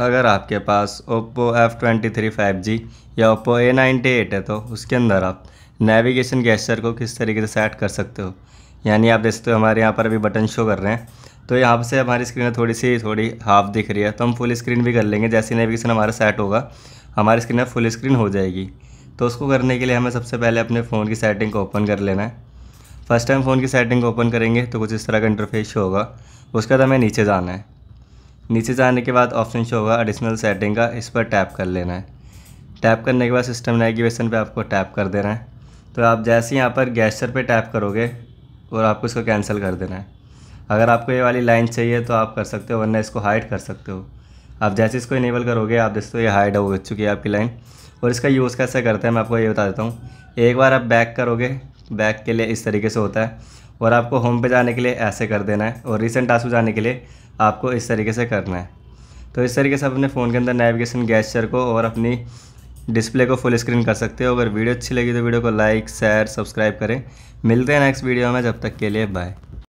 अगर आपके पास Oppo F twenty three five G या ओप्पो ए नाइन्टी एट है तो उसके अंदर आप नेविगेशन गैस्चर को किस तरीके से सेट कर सकते हो यानी आप देखते हो तो हमारे यहाँ पर अभी बटन शो कर रहे हैं तो यहाँ से हमारी स्क्रीन थोड़ी सी थोड़ी हाफ दिख रही है तो हम फुल स्क्रीन भी कर लेंगे जैसे नेविगेशन हमारा सेट होगा हमारी स्क्रीन में फुल स्क्रीन हो जाएगी तो उसको करने के लिए हमें सबसे पहले अपने फ़ोन की सेटिंग को ओपन कर लेना है फर्स्ट टाइम फ़ोन की सेटिंग को ओपन करेंगे तो कुछ इस तरह का इंटरफेस होगा उसके बाद हमें नीचे जाना है नीचे जाने के बाद ऑप्शन शो होगा एडिशनल सेटिंग का इस पर टैप कर लेना है टैप करने के बाद सिस्टम नेगिवेशन पे आपको टैप कर देना है तो आप जैसे यहाँ पर गैस्चर पे टैप करोगे और आपको इसको कैंसिल कर देना है अगर आपको ये वाली लाइन चाहिए तो आप कर सकते हो वरना इसको हाइड कर सकते हो आप जैसे इसको इनेबल करोगे आप देखते हो तो ये हाइड हो चुकी है आपकी लाइन और इसका यूज़ कैसे करते हैं मैं आपको ये बता देता हूँ एक बार आप बैक करोगे बैक के लिए इस तरीके से होता है और आपको होम पे जाने के लिए ऐसे कर देना है और रिसेंट टास्क जाने के लिए आपको इस तरीके से करना है तो इस तरीके से अपने फ़ोन के अंदर नेविगेशन गैस्चर को और अपनी डिस्प्ले को फुल स्क्रीन कर सकते हो अगर वीडियो अच्छी लगी तो वीडियो को लाइक शेयर सब्सक्राइब करें मिलते हैं नेक्स्ट वीडियो में जब तक के लिए बाय